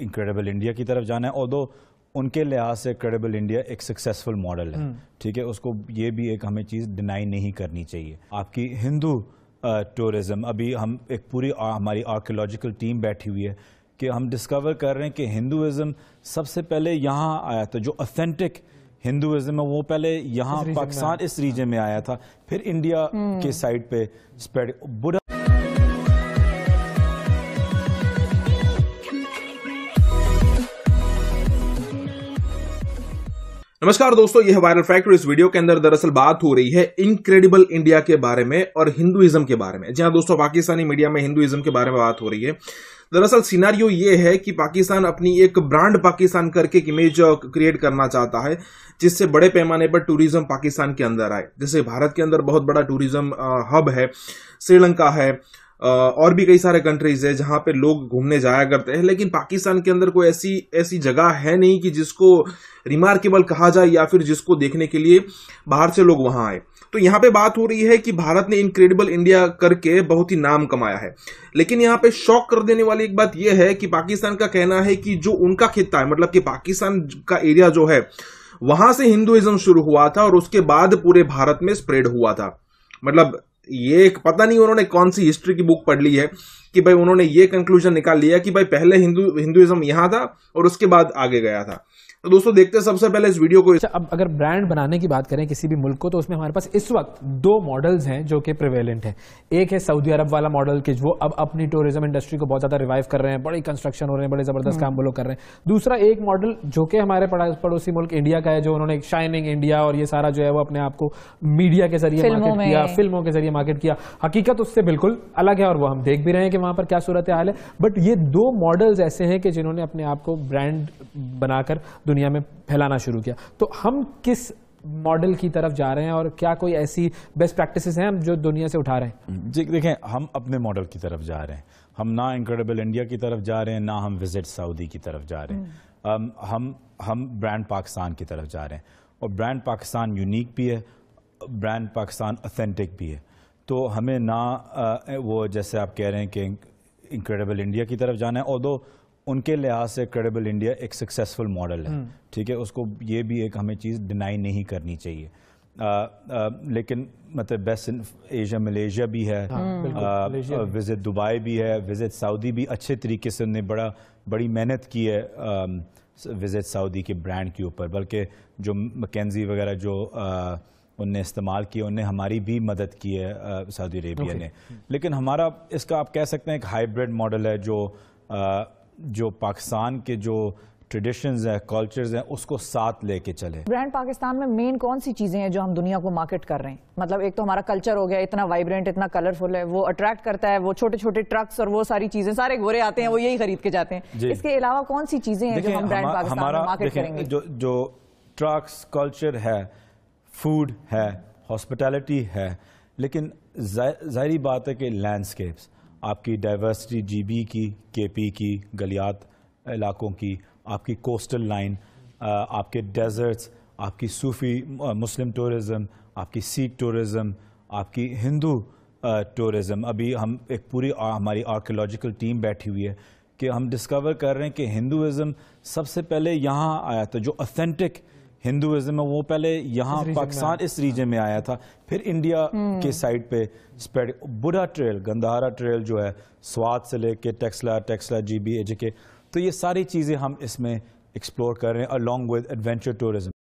Incredible India की तरफ जाना है और दो उनके लिहाज से क्रेडिबल इंडिया एक सक्सेसफुल मॉडल है हम्म। ठीक है उसको ये भी एक हमें चीज़ डिनाई नहीं करनी चाहिए आपकी हिंदू टूरिज़्म अभी हम एक पूरी आ, हमारी आर्कियोलॉजिकल टीम बैठी हुई है कि हम डिस्कवर कर रहे हैं कि हिंदुज़म सबसे पहले यहाँ आया था जो ऑथेंटिक हिंदुज़म है वो पहले यहाँ पाकिस्तान इस रीजन में आया था फिर इंडिया हम्म। के साइड पे स्प्रेड नमस्कार दोस्तों यह वायरल फैक्ट इस वीडियो के अंदर दरअसल बात हो रही है इनक्रेडिबल इंडिया के बारे में और हिंदुइज्म के बारे में जी हाँ दोस्तों पाकिस्तानी मीडिया में हिंदुइज्म के बारे में बात हो रही है दरअसल सिनारियो ये है कि पाकिस्तान अपनी एक ब्रांड पाकिस्तान करके एक इमेज क्रिएट करना चाहता है जिससे बड़े पैमाने पर टूरिज्म पाकिस्तान के अंदर आए जैसे भारत के अंदर बहुत बड़ा टूरिज्म हब है श्रीलंका है और भी कई सारे कंट्रीज है जहां पे लोग घूमने जाया करते हैं लेकिन पाकिस्तान के अंदर कोई ऐसी ऐसी जगह है नहीं कि जिसको रिमार्केबल कहा जाए या फिर जिसको देखने के लिए बाहर से लोग वहां आए तो यहाँ पे बात हो रही है कि भारत ने इनक्रेडिबल इंडिया करके बहुत ही नाम कमाया है लेकिन यहाँ पे शॉक कर देने वाली एक बात यह है कि पाकिस्तान का कहना है कि जो उनका खिता है मतलब कि पाकिस्तान का एरिया जो है वहां से हिंदुइज्म शुरू हुआ था और उसके बाद पूरे भारत में स्प्रेड हुआ था मतलब ये एक पता नहीं उन्होंने कौन सी हिस्ट्री की बुक पढ़ ली है कि भाई उन्होंने ये कंक्लूजन निकाल लिया कि भाई पहले हिंदू हिंदुइज्म यहाँ था और उसके बाद आगे गया था तो दोस्तों देखते हैं सबसे पहले इस वीडियो को अच्छा, अब अगर ब्रांड बनाने की बात करें किसी भी मुल्क को तो उसमें हमारे पास इस वक्त दो मॉडल्स हैं जो कि प्रिवेलेंट हैं एक है सऊदी अरब वाला मॉडल कि वो अब अपनी टूरिज्म इंडस्ट्री को बहुत ज्यादा रिवाइव कर रहे हैं बड़ी कंस्ट्रक्शन हो रहे हैं बड़े जबरदस्त हम्म। काम वो लोग कर रहे हैं दूसरा एक मॉडल जो कि हमारे पड़ोसी मुल्क इंडिया का है जो उन्होंने शाइनिंग इंडिया और ये सारा जो है वो अपने आप को मीडिया के जरिए मार्केट किया फिल्मों के जरिए मार्केट किया हकीकत उससे बिल्कुल अलग है और वो हम देख भी रहे हैं कि वहाँ पर क्या सूरत हाल है बट ये दो मॉडल्स ऐसे हैं कि जिन्होंने अपने आप को ब्रांड बनाकर दुनिया में फैलाना शुरू किया तो हम किस मॉडल की तरफ जा रहे हैं और क्या कोई ऐसी बेस्ट प्रैक्टिसेस हैं हम जो दुनिया से उठा रहे हैं जी देखें हम अपने मॉडल की तरफ जा रहे हैं हम ना इनक्रेडिबल इंडिया की तरफ जा रहे हैं ना हम विजिट सऊदी की तरफ जा रहे हैं um, हम हम ब्रांड पाकिस्तान की तरफ जा रहे हैं और ब्रांड पाकिस्तान यूनिक भी है ब्रांड पाकिस्तान ऑथेंटिक भी है तो हमें ना वो जैसे आप कह रहे हैं कि इनक्रेडिबल इंडिया की तरफ जाना है और दो उनके लिहाज से क्रेडिबल इंडिया एक सक्सेसफुल मॉडल है हम्म। ठीक है उसको ये भी एक हमें चीज़ डिनाई नहीं करनी चाहिए आ, आ, लेकिन मतलब बेस्ट एशिया मलेशिया भी है विज़िट हाँ, दुबई भी है विज़िट सऊदी भी अच्छे तरीके से उन्होंने बड़ा बड़ी मेहनत की है विज़िट सऊदी के ब्रांड के ऊपर बल्कि जो मकैनजी वगैरह जो आ, उनने इस्तेमाल किए उनने हमारी भी मदद की है सऊदी अरेबिया ने लेकिन हमारा इसका आप कह सकते हैं एक हाइब्रिड मॉडल है जो आ, जो पाकिस्तान के जो ट्रेडिशंस हैं कल्चर्स हैं उसको साथ लेके चले ब्रांड पाकिस्तान में मेन कौन सी चीज़ें हैं जो हम दुनिया को मार्केट कर रहे हैं मतलब एक तो हमारा कल्चर हो गया इतना वाइब्रेंट इतना कलरफुल है वो अट्रैक्ट करता है वो छोटे छोटे ट्रक्स और वो सारी चीज़ें सारे घोरे आते हैं वो यही खरीद के जाते हैं इसके अलावा कौन सी चीज़ें हैं जो हम ब्रांड पाकिस्तान में मार्केट करेंगे जो ट्रक्स कल्चर है फूड है हॉस्पिटैलिटी है लेकिन जाहरी बात है कि लैंडस्केप्स आपकी डाइवर्सिटी जीबी की केपी की गलियात इलाकों की आपकी कोस्टल लाइन आपके डेजर्ट्स आपकी सूफी मुस्लिम टूरिज़म आपकी सीख टूरिज़म आपकी हिंदू टूरिज़म अभी हम एक पूरी आ, हमारी आर्कियोलॉजिकल टीम बैठी हुई है कि हम डिस्कवर कर रहे हैं कि हिंदुज़म सबसे पहले यहाँ आया था जो ऑथेंटिक हिंदुज़म है वो पहले यहाँ पाकिस्तान इस रीजन में आया था फिर इंडिया हम्म। के साइड पे स्प्रेड बुरा ट्रेल गंदारा ट्रेल जो है स्वाद से लेके Taxila Taxila G B H के तो ये सारी चीज़ें हम इसमें एक्सप्लोर कर रहे हैं अलॉन्ग विद एडवेंचर टूरिज्म